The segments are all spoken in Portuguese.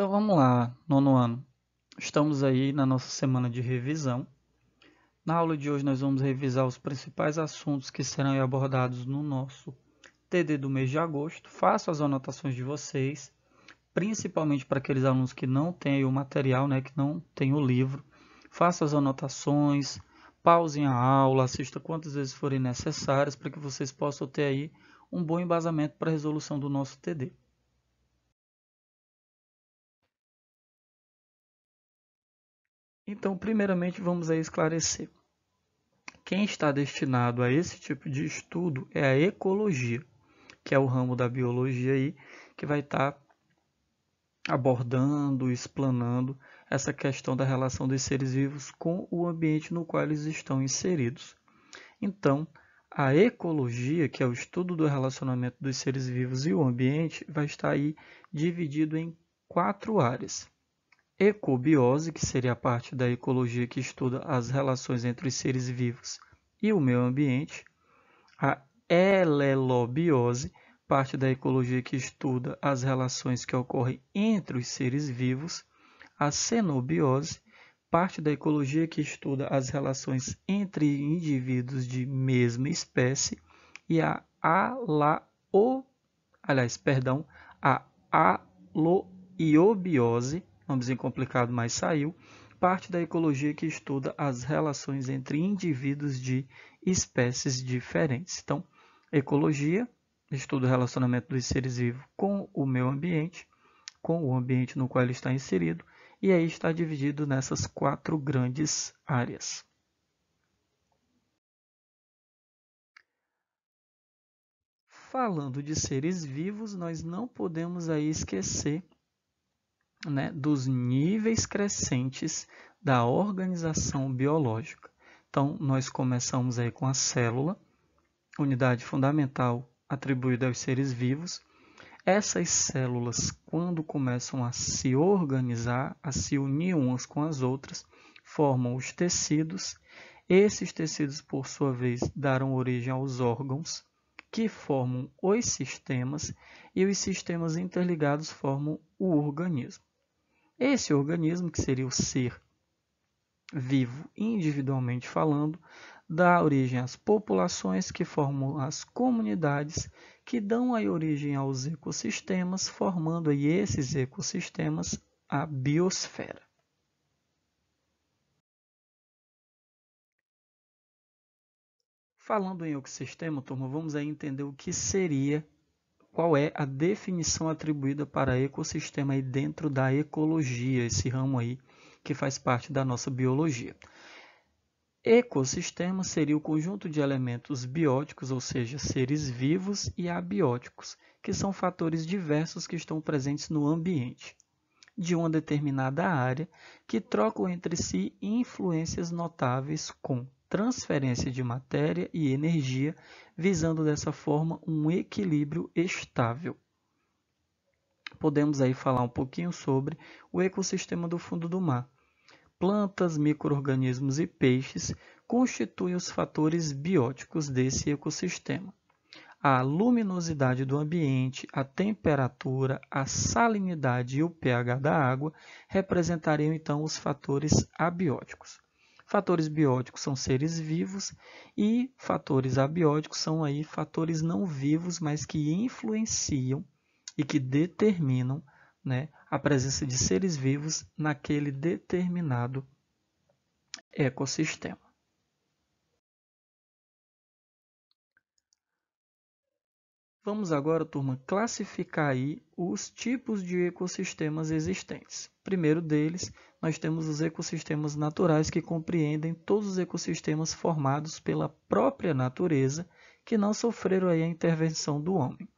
Então vamos lá, nono ano. Estamos aí na nossa semana de revisão. Na aula de hoje nós vamos revisar os principais assuntos que serão abordados no nosso TD do mês de agosto. Faço as anotações de vocês, principalmente para aqueles alunos que não têm o material, né, que não têm o livro. Faça as anotações, pausem a aula, assista quantas vezes forem necessárias para que vocês possam ter aí um bom embasamento para a resolução do nosso TD. Então, primeiramente, vamos aí esclarecer. Quem está destinado a esse tipo de estudo é a ecologia, que é o ramo da biologia aí que vai estar tá abordando, explanando essa questão da relação dos seres vivos com o ambiente no qual eles estão inseridos. Então, a ecologia, que é o estudo do relacionamento dos seres vivos e o ambiente, vai estar aí dividido em quatro áreas. Ecobiose, que seria a parte da ecologia que estuda as relações entre os seres vivos e o meio ambiente. A elelobiose, parte da ecologia que estuda as relações que ocorrem entre os seres vivos. A cenobiose, parte da ecologia que estuda as relações entre indivíduos de mesma espécie. E a alao, aliás, perdão, a aloiobiose nomezinho complicado, mas saiu, parte da ecologia que estuda as relações entre indivíduos de espécies diferentes. Então, ecologia, estuda o relacionamento dos seres vivos com o meio ambiente, com o ambiente no qual ele está inserido, e aí está dividido nessas quatro grandes áreas. Falando de seres vivos, nós não podemos aí esquecer né, dos níveis crescentes da organização biológica. Então, nós começamos aí com a célula, unidade fundamental atribuída aos seres vivos. Essas células, quando começam a se organizar, a se unir umas com as outras, formam os tecidos. Esses tecidos, por sua vez, darão origem aos órgãos, que formam os sistemas, e os sistemas interligados formam o organismo. Esse organismo, que seria o ser vivo individualmente falando, dá origem às populações que formam as comunidades, que dão a origem aos ecossistemas, formando aí esses ecossistemas a biosfera. Falando em ecossistema, turma, vamos aí entender o que seria qual é a definição atribuída para ecossistema aí dentro da ecologia, esse ramo aí que faz parte da nossa biologia. Ecossistema seria o conjunto de elementos bióticos, ou seja, seres vivos e abióticos, que são fatores diversos que estão presentes no ambiente de uma determinada área que trocam entre si influências notáveis com transferência de matéria e energia, visando dessa forma um equilíbrio estável. Podemos aí falar um pouquinho sobre o ecossistema do fundo do mar. Plantas, microrganismos e peixes constituem os fatores bióticos desse ecossistema. A luminosidade do ambiente, a temperatura, a salinidade e o pH da água representariam então os fatores abióticos. Fatores bióticos são seres vivos e fatores abióticos são aí fatores não vivos, mas que influenciam e que determinam né, a presença de seres vivos naquele determinado ecossistema. Vamos agora, turma, classificar aí os tipos de ecossistemas existentes. Primeiro deles, nós temos os ecossistemas naturais que compreendem todos os ecossistemas formados pela própria natureza que não sofreram aí a intervenção do homem.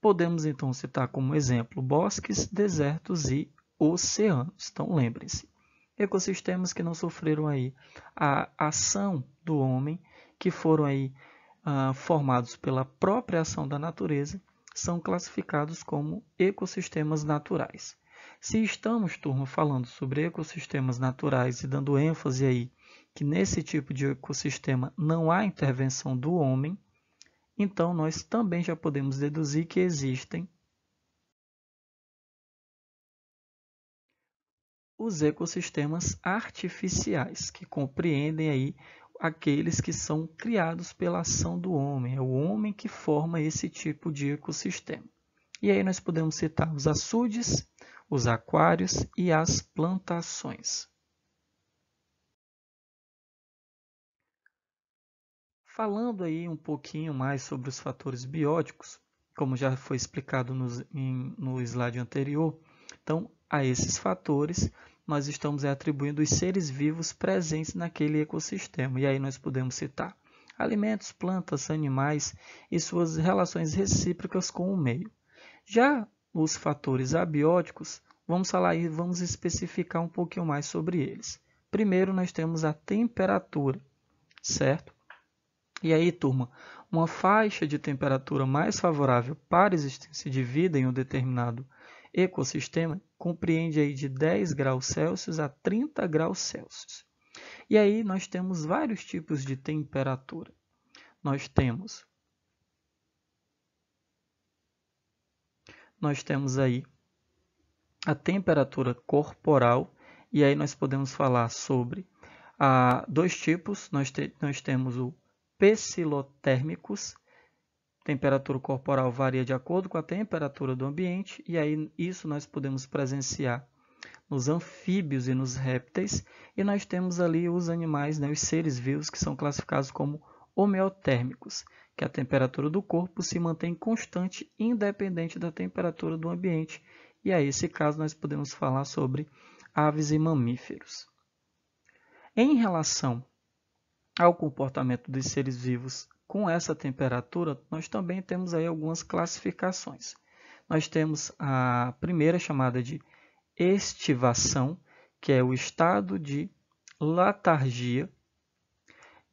Podemos então citar como exemplo bosques, desertos e oceanos. Então lembrem-se, ecossistemas que não sofreram aí a ação do homem, que foram aí ah, formados pela própria ação da natureza são classificados como ecossistemas naturais. Se estamos, turma, falando sobre ecossistemas naturais e dando ênfase aí que nesse tipo de ecossistema não há intervenção do homem, então nós também já podemos deduzir que existem os ecossistemas artificiais, que compreendem aí aqueles que são criados pela ação do homem. É o homem que forma esse tipo de ecossistema. E aí nós podemos citar os açudes, os aquários e as plantações. Falando aí um pouquinho mais sobre os fatores bióticos, como já foi explicado no, em, no slide anterior, então a esses fatores nós estamos atribuindo os seres vivos presentes naquele ecossistema. E aí nós podemos citar alimentos, plantas, animais e suas relações recíprocas com o meio. Já os fatores abióticos, vamos falar e vamos especificar um pouquinho mais sobre eles. Primeiro nós temos a temperatura, certo? E aí, turma, uma faixa de temperatura mais favorável para a existência de vida em um determinado ecossistema compreende aí de 10 graus Celsius a 30 graus Celsius. E aí nós temos vários tipos de temperatura. Nós temos Nós temos aí a temperatura corporal e aí nós podemos falar sobre ah, dois tipos, nós, te, nós temos o psilotérmicos temperatura corporal varia de acordo com a temperatura do ambiente, e aí isso nós podemos presenciar nos anfíbios e nos répteis, e nós temos ali os animais, né, os seres vivos, que são classificados como homeotérmicos, que a temperatura do corpo se mantém constante independente da temperatura do ambiente. E aí, esse caso, nós podemos falar sobre aves e mamíferos. Em relação ao comportamento dos seres vivos com essa temperatura, nós também temos aí algumas classificações. Nós temos a primeira chamada de estivação, que é o estado de letargia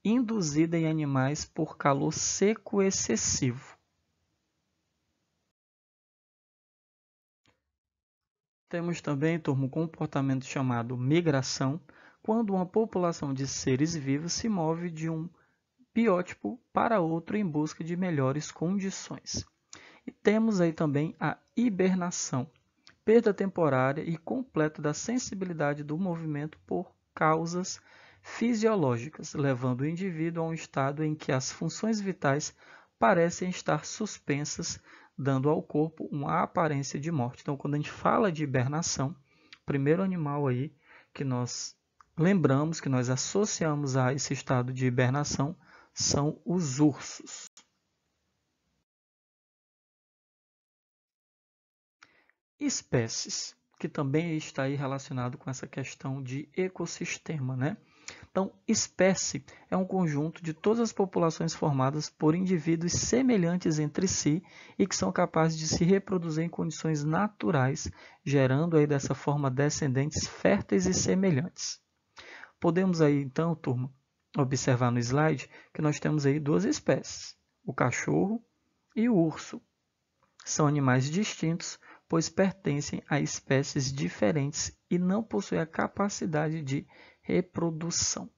induzida em animais por calor seco excessivo. Temos também, turma, um comportamento chamado migração, quando uma população de seres vivos se move de um biótipo para outro em busca de melhores condições. E temos aí também a hibernação, perda temporária e completa da sensibilidade do movimento por causas fisiológicas, levando o indivíduo a um estado em que as funções vitais parecem estar suspensas, dando ao corpo uma aparência de morte. Então, quando a gente fala de hibernação, o primeiro animal aí que nós lembramos que nós associamos a esse estado de hibernação são os ursos. Espécies, que também está aí relacionado com essa questão de ecossistema, né? Então, espécie é um conjunto de todas as populações formadas por indivíduos semelhantes entre si e que são capazes de se reproduzir em condições naturais, gerando aí dessa forma descendentes férteis e semelhantes. Podemos aí então, turma, observar no slide que nós temos aí duas espécies, o cachorro e o urso. São animais distintos, pois pertencem a espécies diferentes e não possuem a capacidade de reprodução.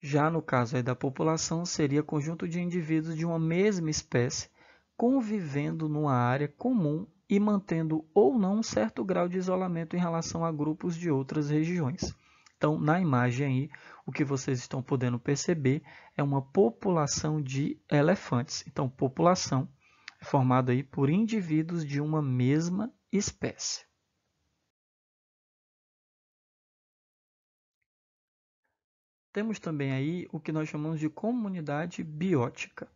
Já no caso da população, seria conjunto de indivíduos de uma mesma espécie convivendo numa área comum e mantendo ou não um certo grau de isolamento em relação a grupos de outras regiões. Então, na imagem aí, o que vocês estão podendo perceber é uma população de elefantes. Então, população é formada aí por indivíduos de uma mesma espécie. Temos também aí o que nós chamamos de comunidade biótica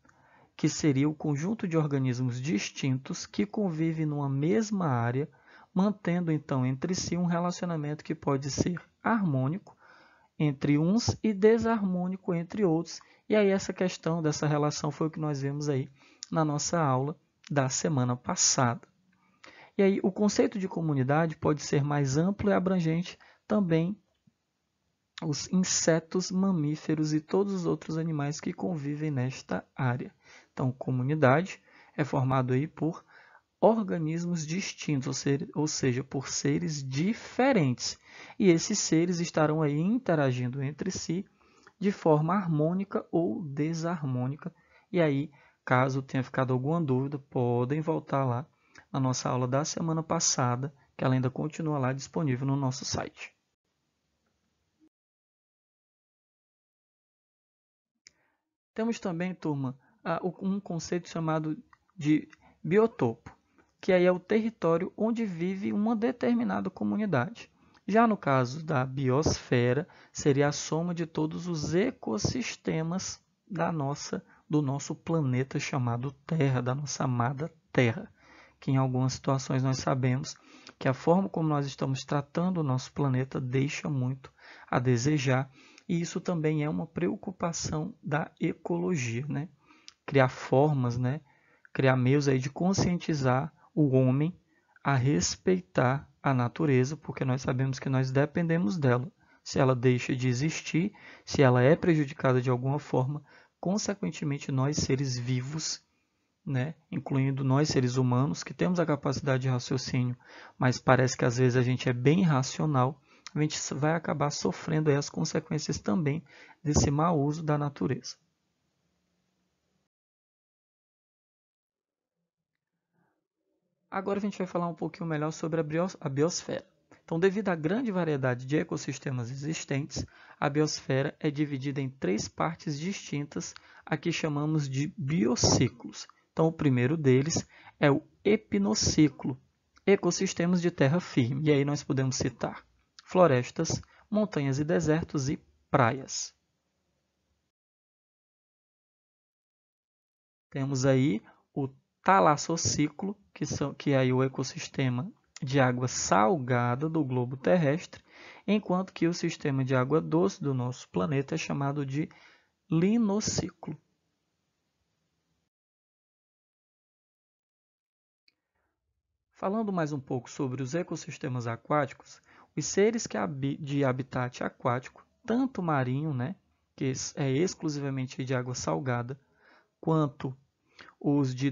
que seria o conjunto de organismos distintos que convivem numa mesma área, mantendo então entre si um relacionamento que pode ser harmônico entre uns e desarmônico entre outros. E aí essa questão dessa relação foi o que nós vimos aí na nossa aula da semana passada. E aí o conceito de comunidade pode ser mais amplo e abrangente também os insetos, mamíferos e todos os outros animais que convivem nesta área. Então, comunidade é formado aí por organismos distintos, ou, ser, ou seja, por seres diferentes. E esses seres estarão aí interagindo entre si de forma harmônica ou desarmônica. E aí, caso tenha ficado alguma dúvida, podem voltar lá na nossa aula da semana passada, que ela ainda continua lá disponível no nosso site. Temos também, turma, um conceito chamado de biotopo, que aí é o território onde vive uma determinada comunidade. Já no caso da biosfera, seria a soma de todos os ecossistemas da nossa do nosso planeta chamado Terra, da nossa amada Terra, que em algumas situações nós sabemos que a forma como nós estamos tratando o nosso planeta deixa muito a desejar, e isso também é uma preocupação da ecologia, né? criar formas, né? criar meios aí de conscientizar o homem a respeitar a natureza, porque nós sabemos que nós dependemos dela. Se ela deixa de existir, se ela é prejudicada de alguma forma, consequentemente nós seres vivos, né, incluindo nós seres humanos que temos a capacidade de raciocínio, mas parece que às vezes a gente é bem racional, a gente vai acabar sofrendo as consequências também desse mau uso da natureza. Agora a gente vai falar um pouquinho melhor sobre a biosfera. Então, devido à grande variedade de ecossistemas existentes, a biosfera é dividida em três partes distintas, a que chamamos de biociclos. Então, o primeiro deles é o epinociclo, ecossistemas de terra firme. E aí nós podemos citar florestas, montanhas e desertos e praias. Temos aí Tá lá seu ciclo, que, são, que é aí o ecossistema de água salgada do globo terrestre, enquanto que o sistema de água doce do nosso planeta é chamado de linociclo. Falando mais um pouco sobre os ecossistemas aquáticos, os seres que de habitat aquático, tanto marinho, né, que é exclusivamente de água salgada, quanto os de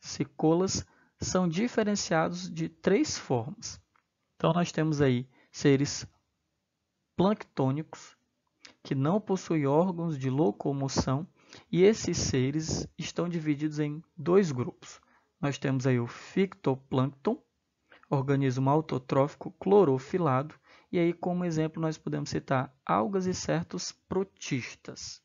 cicolas são diferenciados de três formas. Então, nós temos aí seres planctônicos que não possuem órgãos de locomoção e esses seres estão divididos em dois grupos. Nós temos aí o fitoplâncton, organismo autotrófico clorofilado, e aí como exemplo nós podemos citar algas e certos protistas.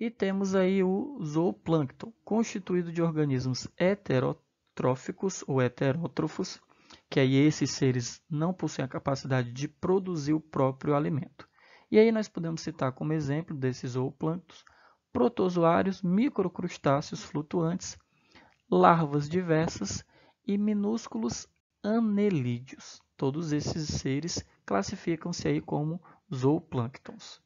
E temos aí o zooplâncton, constituído de organismos heterotróficos ou heterótrofos, que aí esses seres não possuem a capacidade de produzir o próprio alimento. E aí nós podemos citar como exemplo desses zooplânctons protozoários, microcrustáceos flutuantes, larvas diversas e minúsculos anelídeos. Todos esses seres classificam-se aí como zooplânctons.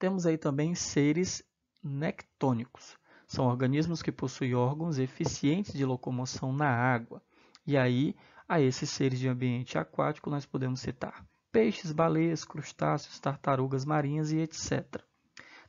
Temos aí também seres nectônicos. São organismos que possuem órgãos eficientes de locomoção na água. E aí, a esses seres de ambiente aquático nós podemos citar peixes, baleias, crustáceos, tartarugas marinhas e etc.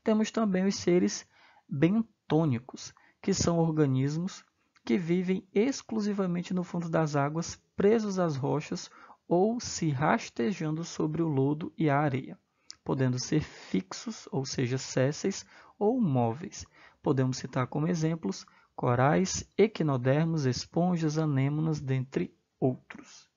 Temos também os seres bentônicos, que são organismos que vivem exclusivamente no fundo das águas, presos às rochas ou se rastejando sobre o lodo e a areia podendo ser fixos, ou seja, césseis, ou móveis. Podemos citar como exemplos corais, equinodermos, esponjas, anêmonas, dentre outros.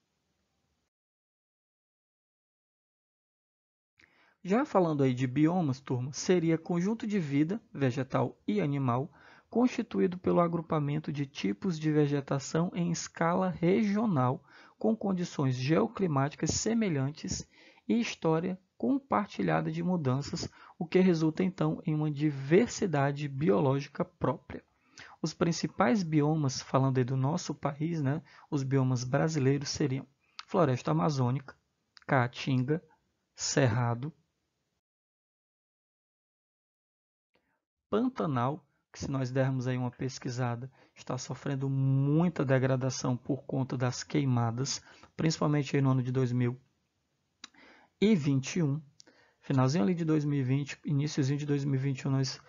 Já falando aí de biomas, turma, seria conjunto de vida, vegetal e animal, constituído pelo agrupamento de tipos de vegetação em escala regional, com condições geoclimáticas semelhantes e história compartilhada de mudanças, o que resulta então em uma diversidade biológica própria. Os principais biomas, falando aí do nosso país, né, os biomas brasileiros seriam Floresta Amazônica, Caatinga, Cerrado, Pantanal, que se nós dermos aí uma pesquisada, está sofrendo muita degradação por conta das queimadas, principalmente no ano de 2000 e 21. Finalzinho ali de 2020, iníciozinho de 2021, nós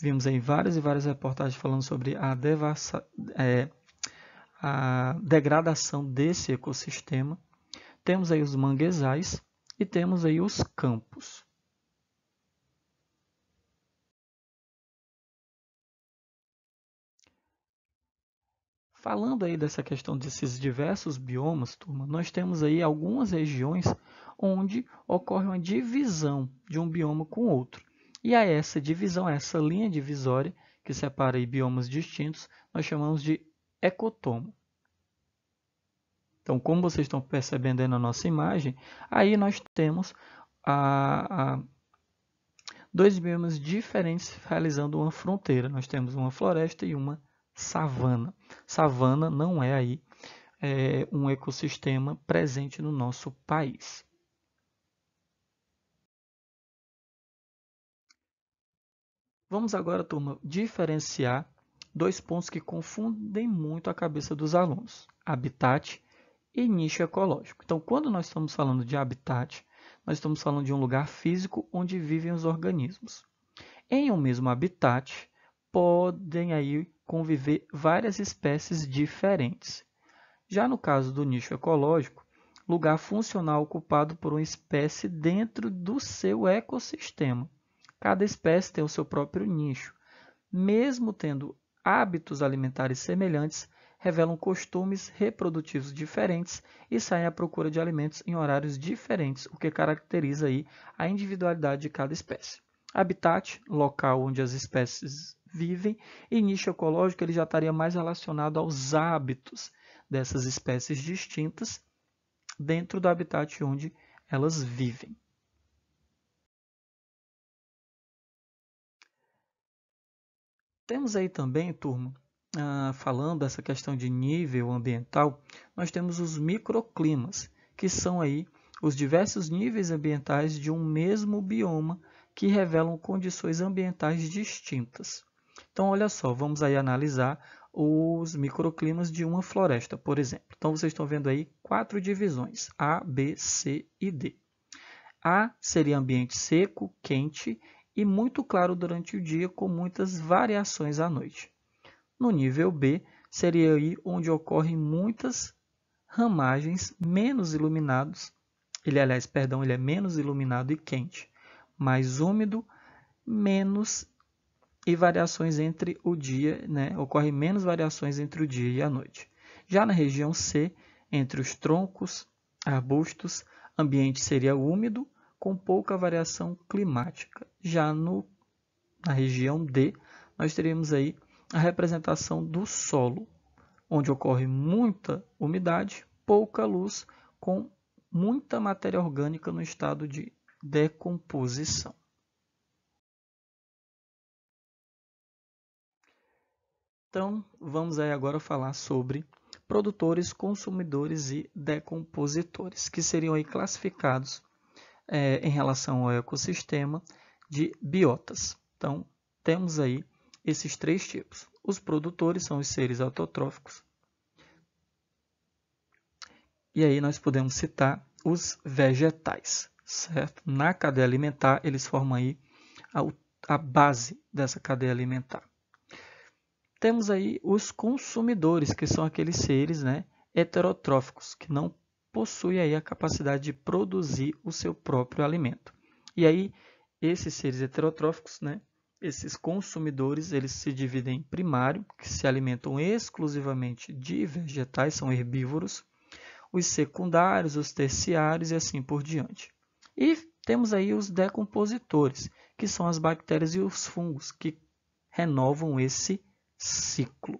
vimos aí várias e várias reportagens falando sobre a, devassa, é, a degradação desse ecossistema. Temos aí os manguezais e temos aí os campos. Falando aí dessa questão desses diversos biomas, turma, nós temos aí algumas regiões onde ocorre uma divisão de um bioma com outro. E a essa divisão, a essa linha divisória que separa biomas distintos, nós chamamos de ecotomo. Então, como vocês estão percebendo aí na nossa imagem, aí nós temos a, a dois biomas diferentes realizando uma fronteira. Nós temos uma floresta e uma savana. Savana não é aí é, um ecossistema presente no nosso país. Vamos agora, turma, diferenciar dois pontos que confundem muito a cabeça dos alunos: habitat e nicho ecológico. Então, quando nós estamos falando de habitat, nós estamos falando de um lugar físico onde vivem os organismos. Em um mesmo habitat, podem aí conviver várias espécies diferentes. Já no caso do nicho ecológico, lugar funcional ocupado por uma espécie dentro do seu ecossistema. Cada espécie tem o seu próprio nicho. Mesmo tendo hábitos alimentares semelhantes, revelam costumes reprodutivos diferentes e saem à procura de alimentos em horários diferentes, o que caracteriza aí a individualidade de cada espécie. Habitat, local onde as espécies vivem, e nicho ecológico ele já estaria mais relacionado aos hábitos dessas espécies distintas dentro do habitat onde elas vivem. Temos aí também, turma, ah, falando dessa questão de nível ambiental, nós temos os microclimas, que são aí os diversos níveis ambientais de um mesmo bioma que revelam condições ambientais distintas. Então, olha só, vamos aí analisar os microclimas de uma floresta, por exemplo. Então, vocês estão vendo aí quatro divisões, A, B, C e D. A seria ambiente seco, quente e muito claro durante o dia, com muitas variações à noite. No nível B, seria aí onde ocorrem muitas ramagens menos iluminados. Ele, aliás, perdão, ele é menos iluminado e quente, mais úmido, menos e variações entre o dia, né? Ocorrem menos variações entre o dia e a noite. Já na região C, entre os troncos, arbustos, ambiente seria úmido, com pouca variação climática já no, na região D, nós teríamos aí a representação do solo, onde ocorre muita umidade, pouca luz, com muita matéria orgânica no estado de decomposição. Então, vamos aí agora falar sobre produtores, consumidores e decompositores, que seriam aí classificados é, em relação ao ecossistema de biotas. Então, temos aí esses três tipos. Os produtores são os seres autotróficos. E aí nós podemos citar os vegetais, certo? Na cadeia alimentar, eles formam aí a, a base dessa cadeia alimentar. Temos aí os consumidores, que são aqueles seres né, heterotróficos, que não possuem aí a capacidade de produzir o seu próprio alimento. E aí esses seres heterotróficos, né, esses consumidores, eles se dividem em primário, que se alimentam exclusivamente de vegetais, são herbívoros, os secundários, os terciários e assim por diante. E temos aí os decompositores, que são as bactérias e os fungos que renovam esse ciclo.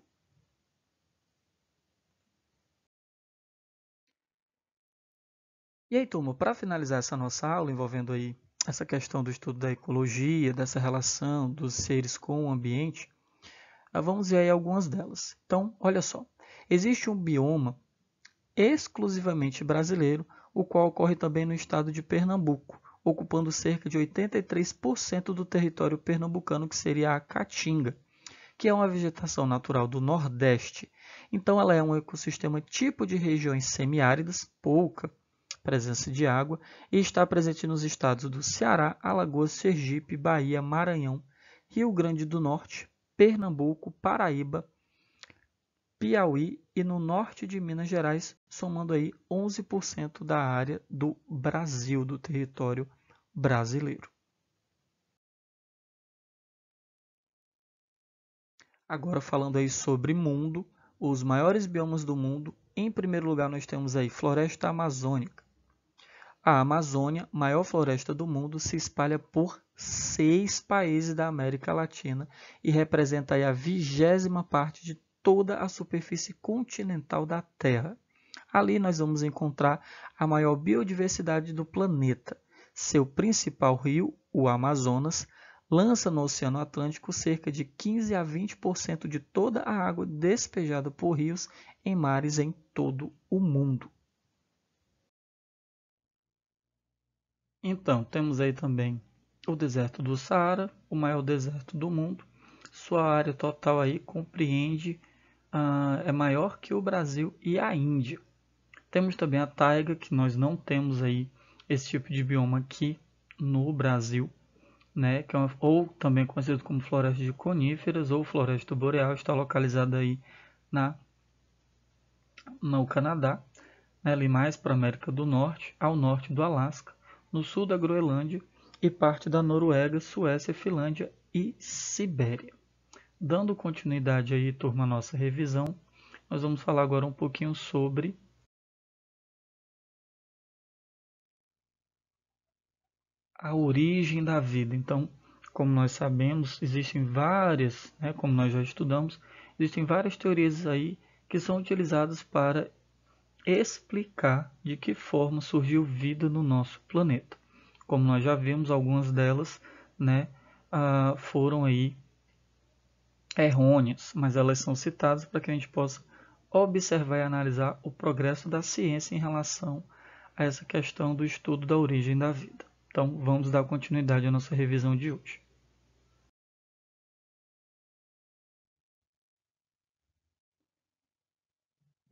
E aí, turma, para finalizar essa nossa aula envolvendo aí essa questão do estudo da ecologia, dessa relação dos seres com o ambiente, ah, vamos ver aí algumas delas. Então, olha só. Existe um bioma exclusivamente brasileiro, o qual ocorre também no estado de Pernambuco, ocupando cerca de 83% do território pernambucano, que seria a caatinga, que é uma vegetação natural do Nordeste. Então, ela é um ecossistema tipo de regiões semiáridas, pouca, presença de água, e está presente nos estados do Ceará, Alagoas, Sergipe, Bahia, Maranhão, Rio Grande do Norte, Pernambuco, Paraíba, Piauí e no norte de Minas Gerais, somando aí 11% da área do Brasil, do território brasileiro. Agora falando aí sobre mundo, os maiores biomas do mundo, em primeiro lugar nós temos aí floresta amazônica, a Amazônia, maior floresta do mundo, se espalha por seis países da América Latina e representa aí a vigésima parte de toda a superfície continental da Terra. Ali nós vamos encontrar a maior biodiversidade do planeta. Seu principal rio, o Amazonas, lança no Oceano Atlântico cerca de 15 a 20% de toda a água despejada por rios em mares em todo o mundo. Então, temos aí também o deserto do Saara, o maior deserto do mundo. Sua área total aí compreende, uh, é maior que o Brasil e a Índia. Temos também a taiga, que nós não temos aí esse tipo de bioma aqui no Brasil, né? Que é uma, ou também conhecido como floresta de coníferas ou floresta boreal, está localizada aí na no Canadá, né? ali mais para a América do Norte, ao norte do Alasca no sul da Groenlândia e parte da Noruega, Suécia, Finlândia e Sibéria. Dando continuidade aí, turma, à nossa revisão, nós vamos falar agora um pouquinho sobre a origem da vida. Então, como nós sabemos, existem várias, né, como nós já estudamos, existem várias teorias aí que são utilizadas para explicar de que forma surgiu vida no nosso planeta. Como nós já vimos, algumas delas né, ah, foram aí errôneas, mas elas são citadas para que a gente possa observar e analisar o progresso da ciência em relação a essa questão do estudo da origem da vida. Então, vamos dar continuidade à nossa revisão de hoje.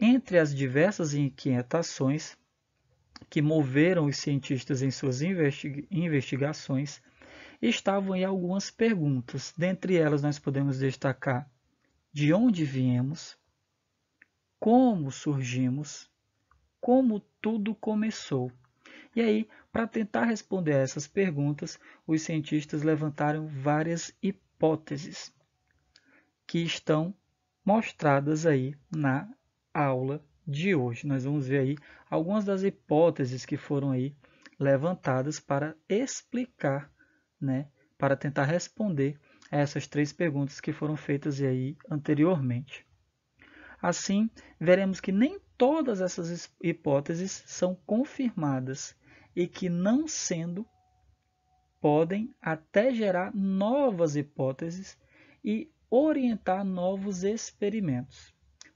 Entre as diversas inquietações que moveram os cientistas em suas investigações, estavam algumas perguntas. Dentre elas, nós podemos destacar de onde viemos, como surgimos, como tudo começou. E aí, para tentar responder a essas perguntas, os cientistas levantaram várias hipóteses que estão mostradas aí na aula de hoje. Nós vamos ver aí algumas das hipóteses que foram aí levantadas para explicar, né, para tentar responder a essas três perguntas que foram feitas aí anteriormente. Assim, veremos que nem todas essas hipóteses são confirmadas e que não sendo podem até gerar novas hipóteses e orientar novos experimentos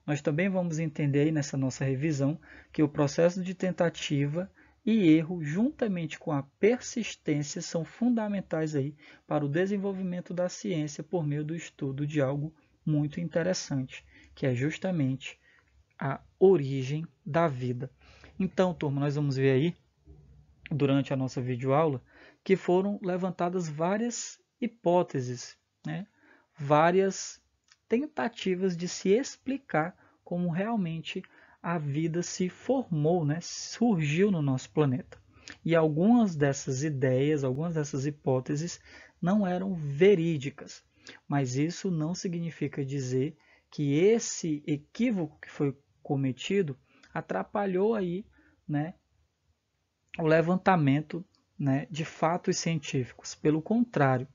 nós também vamos entender aí nessa nossa revisão que o processo de tentativa e erro, juntamente com a persistência, são fundamentais aí para o desenvolvimento da ciência por meio do estudo de algo muito interessante, que é justamente a origem da vida. Então, turma, nós vamos ver aí, durante a nossa videoaula, que foram levantadas várias hipóteses, né? várias tentativas de se explicar como realmente a vida se formou, né, surgiu no nosso planeta. E algumas dessas ideias, algumas dessas hipóteses não eram verídicas. Mas isso não significa dizer que esse equívoco que foi cometido atrapalhou aí, né, o levantamento, né, de fatos científicos. Pelo contrário,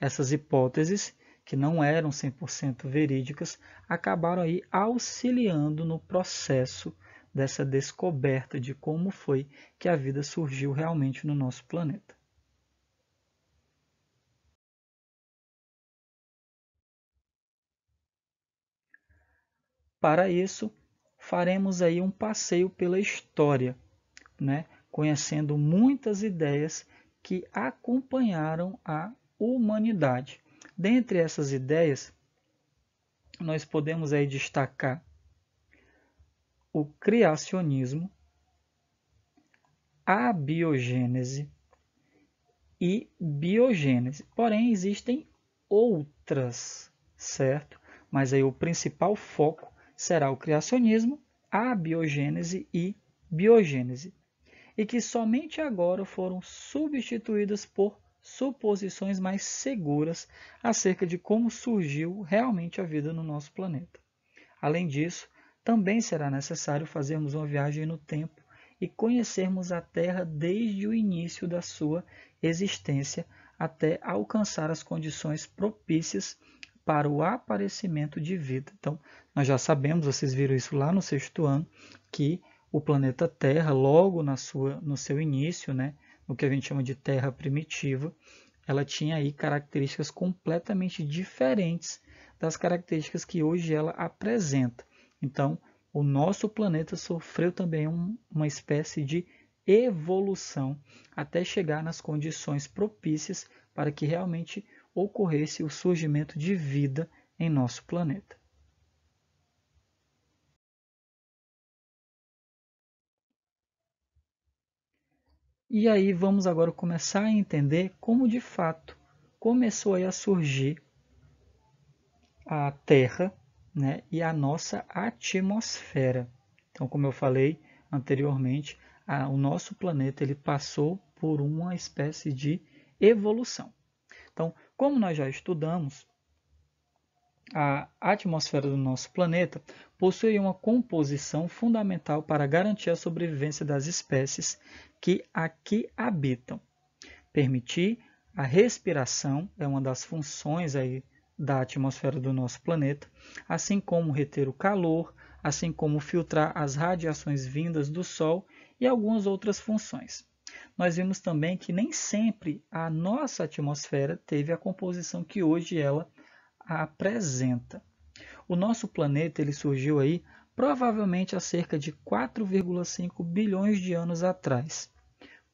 essas hipóteses que não eram 100% verídicas, acabaram aí auxiliando no processo dessa descoberta de como foi que a vida surgiu realmente no nosso planeta. Para isso, faremos aí um passeio pela história, né? conhecendo muitas ideias que acompanharam a humanidade Dentre essas ideias, nós podemos aí destacar o criacionismo, a biogênese e biogênese. Porém, existem outras, certo? Mas aí o principal foco será o criacionismo, a biogênese e biogênese, e que somente agora foram substituídas por suposições mais seguras acerca de como surgiu realmente a vida no nosso planeta. Além disso, também será necessário fazermos uma viagem no tempo e conhecermos a Terra desde o início da sua existência até alcançar as condições propícias para o aparecimento de vida. Então, nós já sabemos, vocês viram isso lá no sexto ano, que o planeta Terra, logo na sua, no seu início, né, o que a gente chama de terra primitiva, ela tinha aí características completamente diferentes das características que hoje ela apresenta. Então, o nosso planeta sofreu também um, uma espécie de evolução até chegar nas condições propícias para que realmente ocorresse o surgimento de vida em nosso planeta. E aí vamos agora começar a entender como de fato começou a surgir a Terra né, e a nossa atmosfera. Então, como eu falei anteriormente, a, o nosso planeta ele passou por uma espécie de evolução. Então, como nós já estudamos, a atmosfera do nosso planeta possui uma composição fundamental para garantir a sobrevivência das espécies que aqui habitam. Permitir a respiração é uma das funções aí da atmosfera do nosso planeta, assim como reter o calor, assim como filtrar as radiações vindas do Sol e algumas outras funções. Nós vimos também que nem sempre a nossa atmosfera teve a composição que hoje ela a apresenta. O nosso planeta ele surgiu aí provavelmente há cerca de 4,5 bilhões de anos atrás.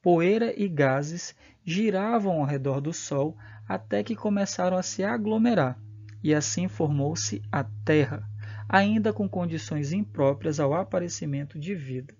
Poeira e gases giravam ao redor do Sol até que começaram a se aglomerar, e assim formou-se a Terra, ainda com condições impróprias ao aparecimento de vida.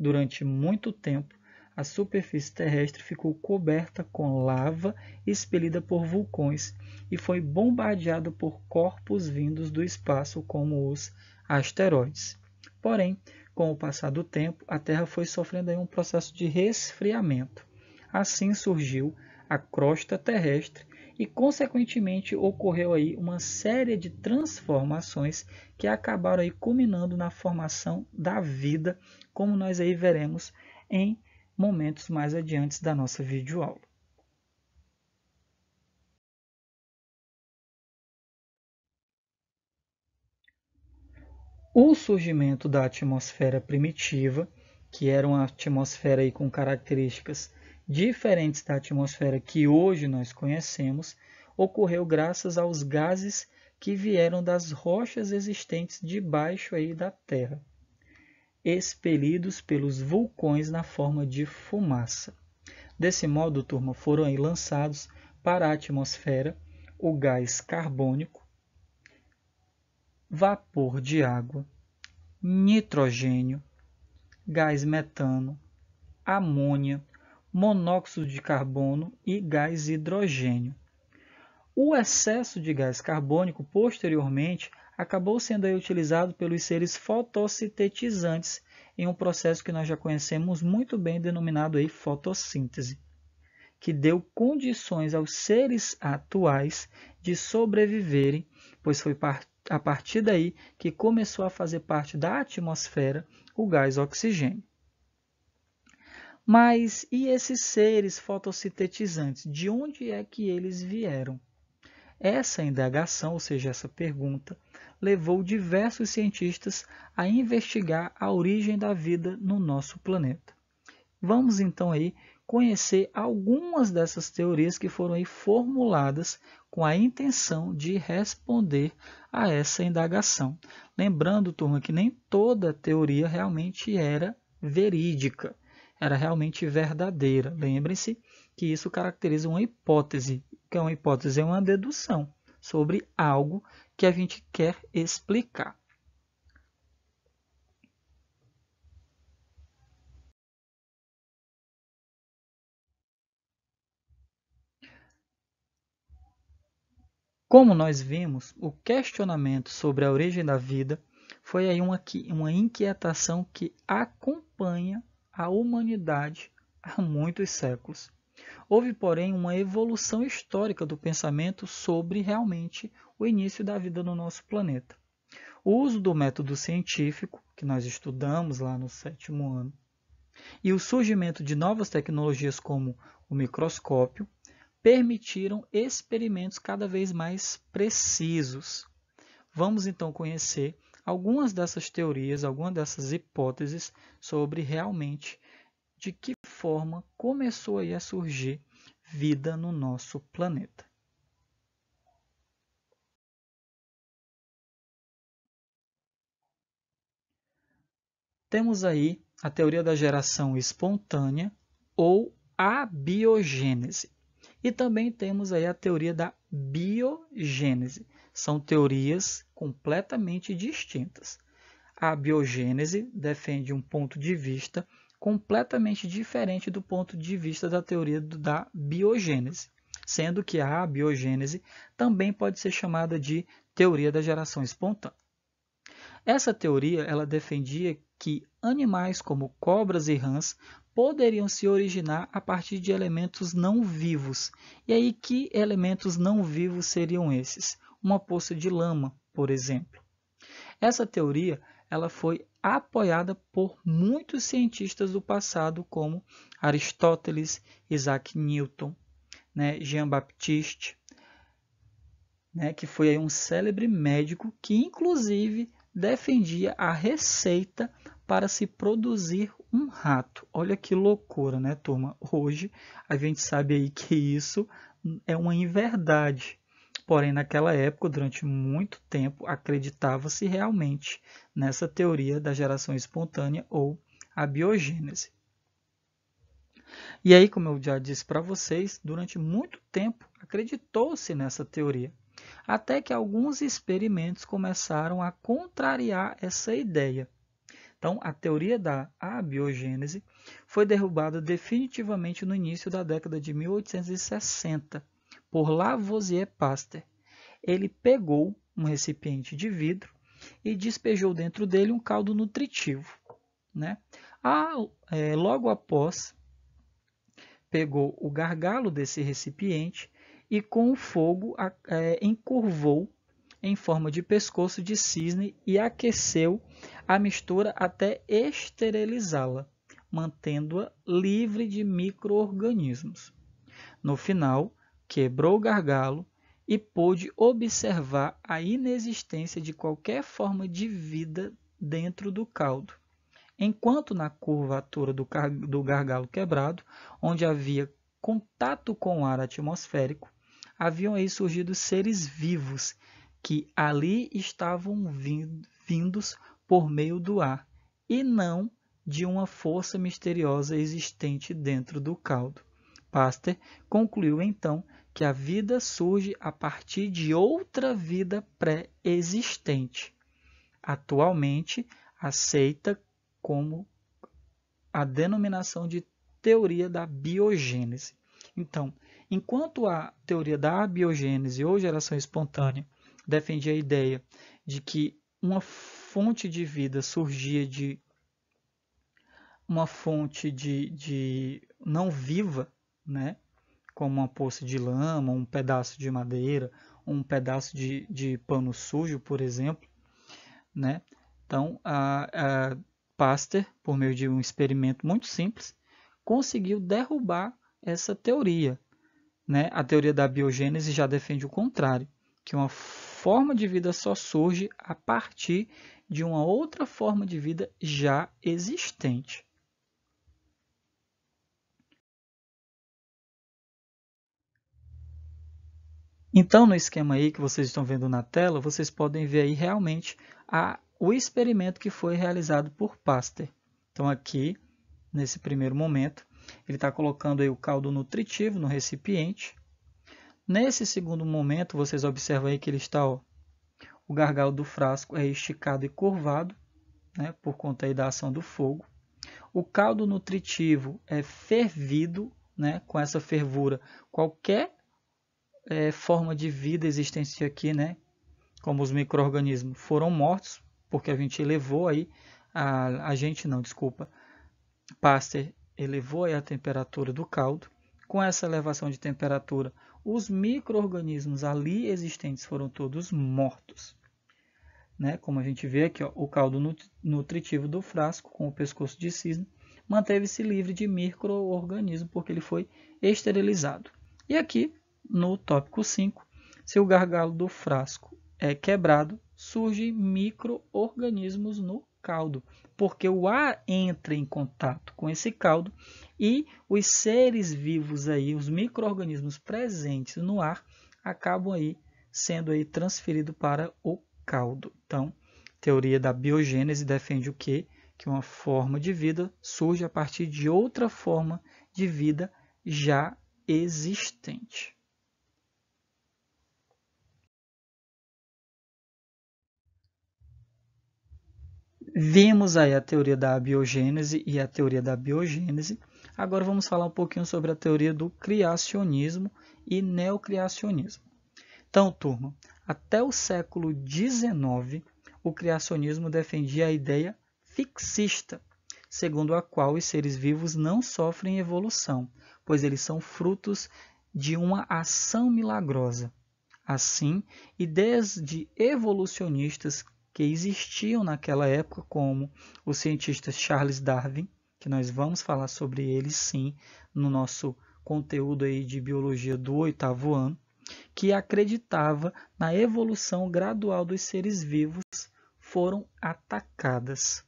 Durante muito tempo, a superfície terrestre ficou coberta com lava expelida por vulcões e foi bombardeada por corpos vindos do espaço, como os asteroides. Porém, com o passar do tempo, a Terra foi sofrendo um processo de resfriamento. Assim surgiu a crosta terrestre e, consequentemente, ocorreu aí uma série de transformações que acabaram aí culminando na formação da vida, como nós aí veremos em momentos mais adiante da nossa videoaula. O surgimento da atmosfera primitiva, que era uma atmosfera aí com características diferentes da atmosfera que hoje nós conhecemos, ocorreu graças aos gases que vieram das rochas existentes debaixo aí da Terra expelidos pelos vulcões na forma de fumaça. Desse modo, turma, foram aí lançados para a atmosfera o gás carbônico, vapor de água, nitrogênio, gás metano, amônia, monóxido de carbono e gás hidrogênio. O excesso de gás carbônico posteriormente acabou sendo aí utilizado pelos seres fotossintetizantes em um processo que nós já conhecemos muito bem denominado aí fotossíntese, que deu condições aos seres atuais de sobreviverem, pois foi a partir daí que começou a fazer parte da atmosfera o gás oxigênio. Mas e esses seres fotossintetizantes? De onde é que eles vieram? Essa indagação, ou seja, essa pergunta, levou diversos cientistas a investigar a origem da vida no nosso planeta. Vamos então aí conhecer algumas dessas teorias que foram aí formuladas com a intenção de responder a essa indagação. Lembrando, turma, que nem toda teoria realmente era verídica, era realmente verdadeira. Lembrem-se que isso caracteriza uma hipótese, que é uma hipótese, é uma dedução sobre algo que a gente quer explicar. Como nós vimos, o questionamento sobre a origem da vida foi aí uma, uma inquietação que acompanha a humanidade há muitos séculos. Houve, porém, uma evolução histórica do pensamento sobre realmente o início da vida no nosso planeta. O uso do método científico, que nós estudamos lá no sétimo ano, e o surgimento de novas tecnologias como o microscópio permitiram experimentos cada vez mais precisos. Vamos então conhecer algumas dessas teorias, algumas dessas hipóteses sobre realmente de que forma começou a surgir vida no nosso planeta. Temos aí a teoria da geração espontânea ou abiogênese. E também temos aí a teoria da biogênese. São teorias completamente distintas. A biogênese defende um ponto de vista completamente diferente do ponto de vista da teoria da biogênese, sendo que a biogênese também pode ser chamada de teoria da geração espontânea. Essa teoria ela defendia que animais como cobras e rãs poderiam se originar a partir de elementos não vivos. E aí que elementos não vivos seriam esses? Uma poça de lama, por exemplo. Essa teoria ela foi apoiada por muitos cientistas do passado, como Aristóteles, Isaac Newton, né, Jean Baptiste, né, que foi um célebre médico que, inclusive, defendia a receita para se produzir um rato. Olha que loucura, né, turma? Hoje a gente sabe aí que isso é uma inverdade. Porém, naquela época, durante muito tempo, acreditava-se realmente nessa teoria da geração espontânea ou a biogênese. E aí, como eu já disse para vocês, durante muito tempo acreditou-se nessa teoria, até que alguns experimentos começaram a contrariar essa ideia. Então, a teoria da abiogênese foi derrubada definitivamente no início da década de 1860 por Lavoisier Pasteur, ele pegou um recipiente de vidro e despejou dentro dele um caldo nutritivo. Né? Ah, é, logo após, pegou o gargalo desse recipiente e com o fogo é, encurvou em forma de pescoço de cisne e aqueceu a mistura até esterilizá-la, mantendo-a livre de micro-organismos. No final, quebrou o gargalo e pôde observar a inexistência de qualquer forma de vida dentro do caldo. Enquanto na curvatura do, gargalo quebrado, onde havia contato com o ar atmosférico, haviam aí surgido seres vivos que ali estavam vindos por meio do ar e não de uma força misteriosa existente dentro do caldo. Pasteur concluiu então que a vida surge a partir de outra vida pré-existente, atualmente aceita como a denominação de teoria da biogênese. Então, enquanto a teoria da biogênese ou geração é espontânea defendia a ideia de que uma fonte de vida surgia de uma fonte de, de não viva, né? Como uma poça de lama, um pedaço de madeira, um pedaço de, de pano sujo, por exemplo, né? Então, a, a Pasteur, por meio de um experimento muito simples, conseguiu derrubar essa teoria. Né? A teoria da biogênese já defende o contrário, que uma forma de vida só surge a partir de uma outra forma de vida já existente. Então, no esquema aí que vocês estão vendo na tela, vocês podem ver aí realmente a, o experimento que foi realizado por Pasteur. Então, aqui, nesse primeiro momento, ele está colocando aí o caldo nutritivo no recipiente. Nesse segundo momento, vocês observam aí que ele está, ó, o gargalo do frasco é esticado e curvado, né, por conta aí da ação do fogo. O caldo nutritivo é fervido, né, com essa fervura. Qualquer é, forma de vida existente aqui, né? Como os micro-organismos foram mortos, porque a gente elevou aí, a, a gente não, desculpa, Pasteur elevou aí a temperatura do caldo. Com essa elevação de temperatura, os micro-organismos ali existentes foram todos mortos. Né? Como a gente vê aqui, ó, o caldo nut nutritivo do frasco com o pescoço de cisne manteve-se livre de micro-organismo porque ele foi esterilizado. E aqui no tópico 5, se o gargalo do frasco é quebrado, surgem micro-organismos no caldo, porque o ar entra em contato com esse caldo e os seres vivos aí, os micro-organismos presentes no ar, acabam aí sendo aí transferido para o caldo. Então, teoria da biogênese defende o quê? Que uma forma de vida surge a partir de outra forma de vida já existente. Vimos aí a teoria da abiogênese e a teoria da biogênese. Agora vamos falar um pouquinho sobre a teoria do criacionismo e neocriacionismo. Então, turma, até o século XIX, o criacionismo defendia a ideia fixista, segundo a qual os seres vivos não sofrem evolução, pois eles são frutos de uma ação milagrosa. Assim, ideias de evolucionistas que existiam naquela época, como o cientista Charles Darwin, que nós vamos falar sobre ele sim no nosso conteúdo aí de biologia do oitavo ano, que acreditava na evolução gradual dos seres vivos, foram atacadas.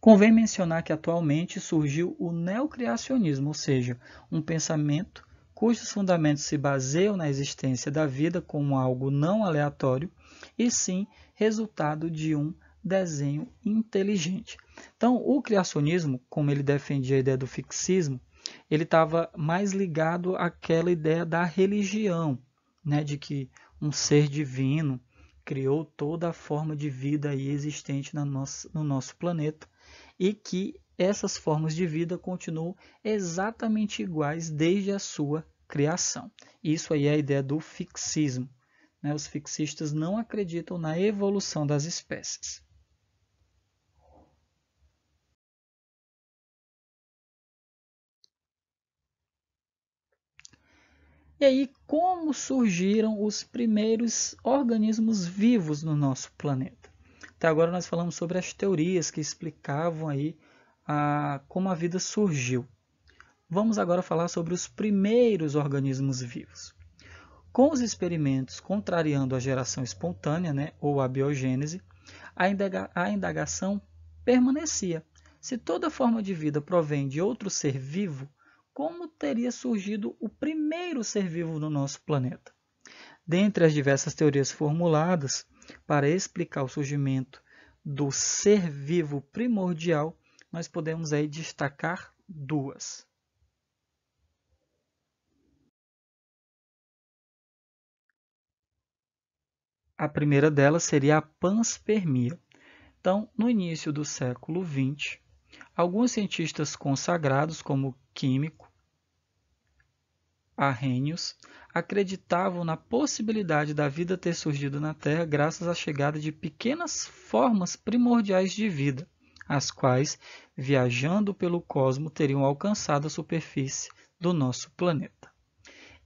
Convém mencionar que atualmente surgiu o neocriacionismo, ou seja, um pensamento cujos fundamentos se baseiam na existência da vida como algo não aleatório, e sim resultado de um desenho inteligente. Então, o criacionismo, como ele defendia a ideia do fixismo, ele estava mais ligado àquela ideia da religião, né, de que um ser divino criou toda a forma de vida existente no nosso, no nosso planeta e que essas formas de vida continuam exatamente iguais desde a sua criação. Isso aí é a ideia do fixismo. Né? Os fixistas não acreditam na evolução das espécies. E aí, como surgiram os primeiros organismos vivos no nosso planeta? Até então, agora nós falamos sobre as teorias que explicavam aí a como a vida surgiu. Vamos agora falar sobre os primeiros organismos vivos. Com os experimentos contrariando a geração espontânea, né, ou a biogênese, a, indaga a indagação permanecia. Se toda forma de vida provém de outro ser vivo, como teria surgido o primeiro ser vivo no nosso planeta? Dentre as diversas teorias formuladas para explicar o surgimento do ser vivo primordial, nós podemos aí destacar duas. A primeira delas seria a panspermia. Então, no início do século XX, alguns cientistas consagrados, como o químico Arrhenius, acreditavam na possibilidade da vida ter surgido na Terra graças à chegada de pequenas formas primordiais de vida, as quais, viajando pelo cosmo, teriam alcançado a superfície do nosso planeta.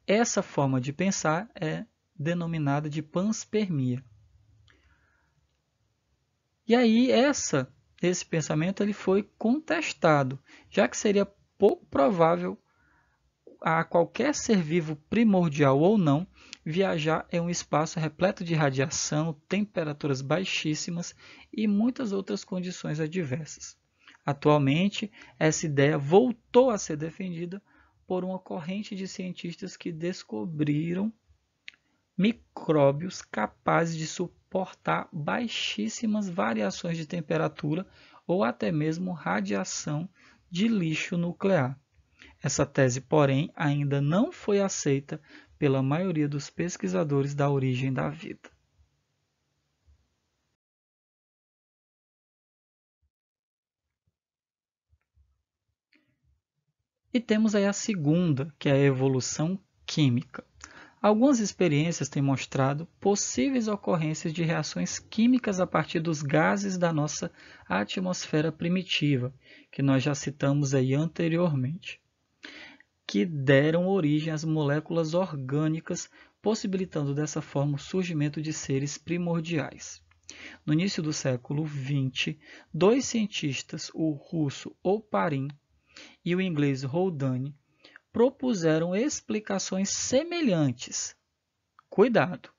Essa forma de pensar é denominada de panspermia. E aí essa, esse pensamento ele foi contestado, já que seria pouco provável a qualquer ser vivo primordial ou não, viajar é um espaço repleto de radiação, temperaturas baixíssimas e muitas outras condições adversas. Atualmente, essa ideia voltou a ser defendida por uma corrente de cientistas que descobriram micróbios capazes de suportar baixíssimas variações de temperatura ou até mesmo radiação de lixo nuclear. Essa tese, porém, ainda não foi aceita pela maioria dos pesquisadores da origem da vida. E temos aí a segunda, que é a evolução química. Algumas experiências têm mostrado possíveis ocorrências de reações químicas a partir dos gases da nossa atmosfera primitiva, que nós já citamos aí anteriormente que deram origem às moléculas orgânicas, possibilitando dessa forma o surgimento de seres primordiais. No início do século XX, dois cientistas, o russo Oparin e o inglês Haldane, propuseram explicações semelhantes. Cuidado!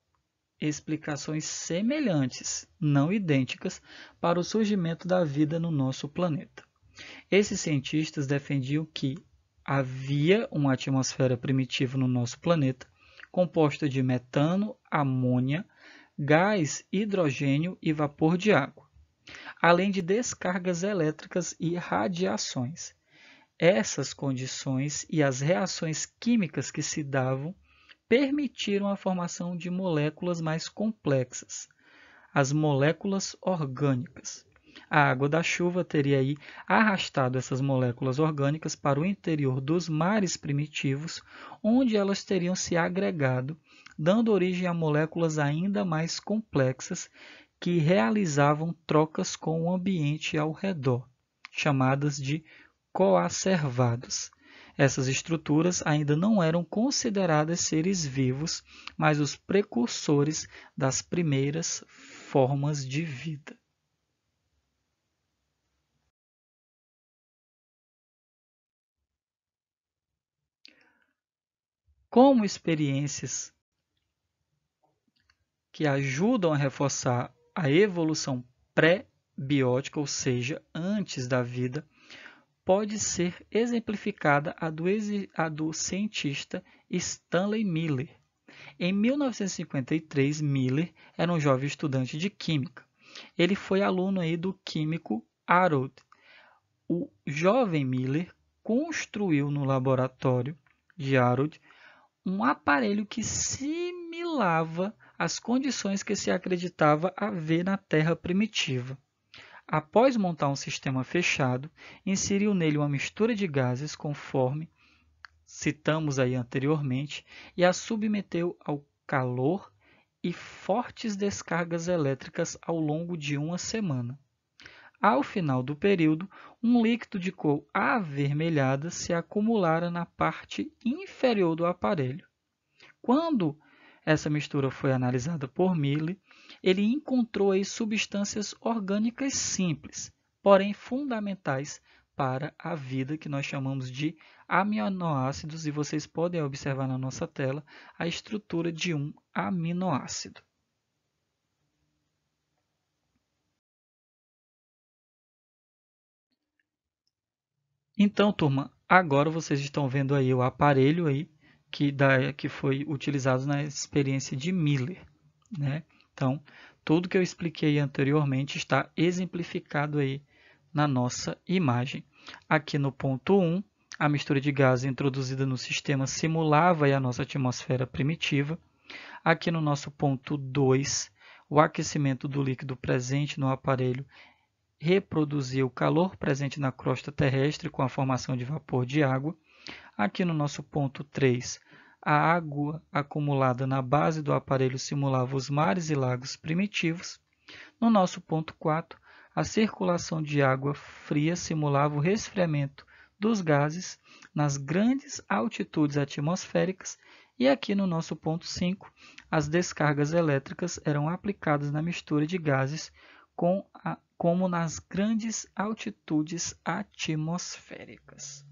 Explicações semelhantes, não idênticas, para o surgimento da vida no nosso planeta. Esses cientistas defendiam que havia uma atmosfera primitiva no nosso planeta, composta de metano, amônia, gás, hidrogênio e vapor de água, além de descargas elétricas e radiações. Essas condições e as reações químicas que se davam permitiram a formação de moléculas mais complexas, as moléculas orgânicas a água da chuva teria aí arrastado essas moléculas orgânicas para o interior dos mares primitivos, onde elas teriam se agregado, dando origem a moléculas ainda mais complexas que realizavam trocas com o ambiente ao redor, chamadas de coacervados. Essas estruturas ainda não eram consideradas seres vivos, mas os precursores das primeiras formas de vida. como experiências que ajudam a reforçar a evolução pré-biótica, ou seja, antes da vida, pode ser exemplificada a do, a do cientista Stanley Miller. Em 1953, Miller era um jovem estudante de química. Ele foi aluno aí do químico Harold. O jovem Miller construiu no laboratório de Harold um aparelho que similava as condições que se acreditava haver na Terra primitiva. Após montar um sistema fechado, inseriu nele uma mistura de gases conforme citamos aí anteriormente e a submeteu ao calor e fortes descargas elétricas ao longo de uma semana. Ao final do período, um líquido de cor avermelhada se acumulara na parte inferior do aparelho. Quando essa mistura foi analisada por Mille, ele encontrou aí substâncias orgânicas simples, porém fundamentais para a vida, que nós chamamos de aminoácidos, e vocês podem observar na nossa tela a estrutura de um aminoácido. Então, turma, agora vocês estão vendo aí o aparelho aí que, da, que foi utilizado na experiência de Miller. Né? Então, tudo que eu expliquei anteriormente está exemplificado aí na nossa imagem. Aqui no ponto 1, a mistura de gases introduzida no sistema simulava a nossa atmosfera primitiva. Aqui no nosso ponto 2, o aquecimento do líquido presente no aparelho reproduzir o calor presente na crosta terrestre com a formação de vapor de água. Aqui no nosso ponto 3, a água acumulada na base do aparelho simulava os mares e lagos primitivos. No nosso ponto 4, a circulação de água fria simulava o resfriamento dos gases nas grandes altitudes atmosféricas e aqui no nosso ponto 5, as descargas elétricas eram aplicadas na mistura de gases com a como nas grandes altitudes atmosféricas.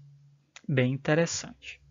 Bem interessante.